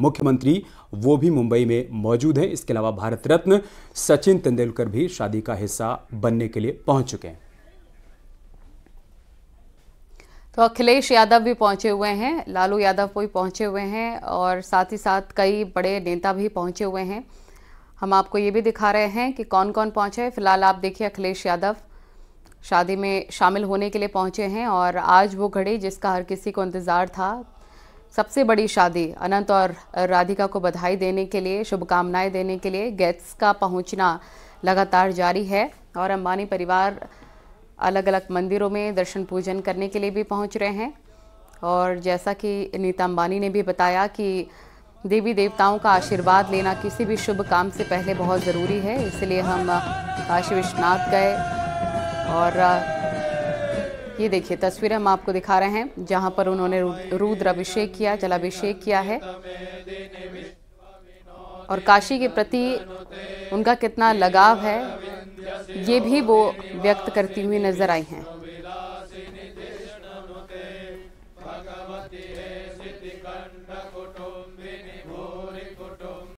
मुख्यमंत्री वो भी मुंबई में मौजूद हैं इसके अलावा भारत रत्न सचिन तेंदुलकर भी शादी का हिस्सा बनने के लिए पहुंच चुके हैं तो अखिलेश यादव भी पहुंचे हुए हैं लालू यादव भी पहुंचे हुए हैं और साथ ही साथ कई बड़े नेता भी पहुंचे हुए हैं हम आपको ये भी दिखा रहे हैं कि कौन कौन पहुंचे हैं फिलहाल आप देखिए अखिलेश यादव शादी में शामिल होने के लिए पहुंचे हैं और आज वो घड़ी जिसका हर किसी को इंतज़ार था सबसे बड़ी शादी अनंत और राधिका को बधाई देने के लिए शुभकामनाएं देने के लिए गेट्स का पहुंचना लगातार जारी है और अंबानी परिवार अलग अलग मंदिरों में दर्शन पूजन करने के लिए भी पहुंच रहे हैं और जैसा कि नीता अंबानी ने भी बताया कि देवी देवताओं का आशीर्वाद लेना किसी भी शुभ काम से पहले बहुत ज़रूरी है इसलिए हम काशी विश्वनाथ गए और ये देखिए तस्वीरें हम आपको दिखा रहे हैं जहां पर उन्होंने रुद्र अभिषेक किया जलाभिषेक किया है और काशी के प्रति उनका कितना लगाव है ये भी वो व्यक्त करती हुई नजर आई हैं भगवती है कुटो